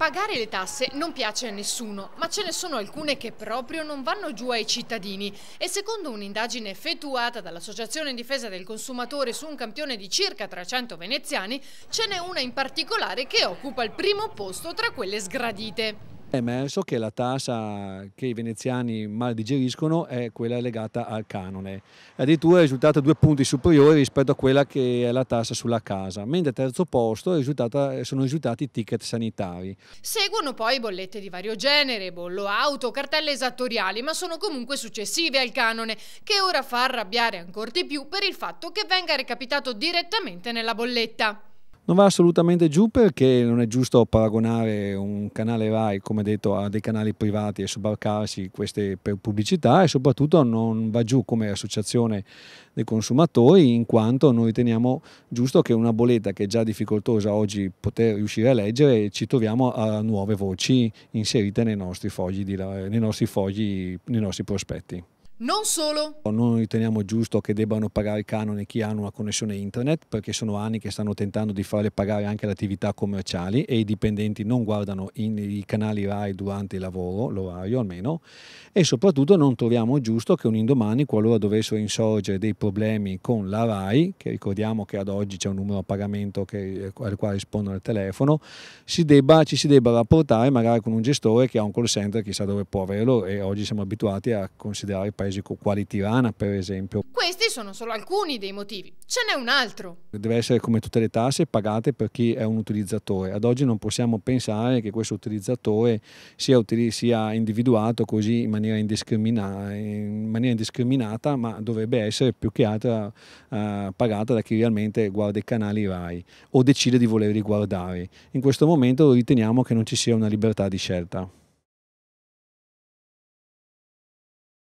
Pagare le tasse non piace a nessuno, ma ce ne sono alcune che proprio non vanno giù ai cittadini e secondo un'indagine effettuata dall'Associazione in difesa del consumatore su un campione di circa 300 veneziani, ce n'è una in particolare che occupa il primo posto tra quelle sgradite è emerso che la tassa che i veneziani mal digeriscono è quella legata al canone, addirittura è risultata due punti superiori rispetto a quella che è la tassa sulla casa, mentre al terzo posto sono risultati i ticket sanitari. Seguono poi bollette di vario genere, bollo auto, cartelle esattoriali, ma sono comunque successive al canone, che ora fa arrabbiare ancora di più per il fatto che venga recapitato direttamente nella bolletta non va assolutamente giù perché non è giusto paragonare un canale RAI, come detto, a dei canali privati e sobbarcarsi queste per pubblicità e soprattutto non va giù come associazione dei consumatori in quanto noi riteniamo giusto che una boletta che è già difficoltosa oggi poter riuscire a leggere ci troviamo a nuove voci inserite nei nostri fogli, di, nei nostri, fogli, nei nostri prospetti. Non solo. Non riteniamo giusto che debbano pagare i canoni chi ha una connessione internet perché sono anni che stanno tentando di farle pagare anche le attività commerciali e i dipendenti non guardano i canali RAI durante il lavoro, l'orario almeno, e soprattutto non troviamo giusto che un indomani qualora dovessero insorgere dei problemi con la RAI, che ricordiamo che ad oggi c'è un numero a pagamento che, eh, al quale rispondono al telefono, si debba, ci si debba rapportare magari con un gestore che ha un call center chissà dove può averlo e oggi siamo abituati a considerare paesi paesi quali Tirana, per esempio. Questi sono solo alcuni dei motivi, ce n'è un altro. Deve essere come tutte le tasse pagate per chi è un utilizzatore. Ad oggi non possiamo pensare che questo utilizzatore sia, sia individuato così in maniera, in maniera, indiscriminata, ma dovrebbe essere più che altro eh, pagata da chi realmente guarda i canali RAI o decide di volerli guardare. In questo momento riteniamo che non ci sia una libertà di scelta.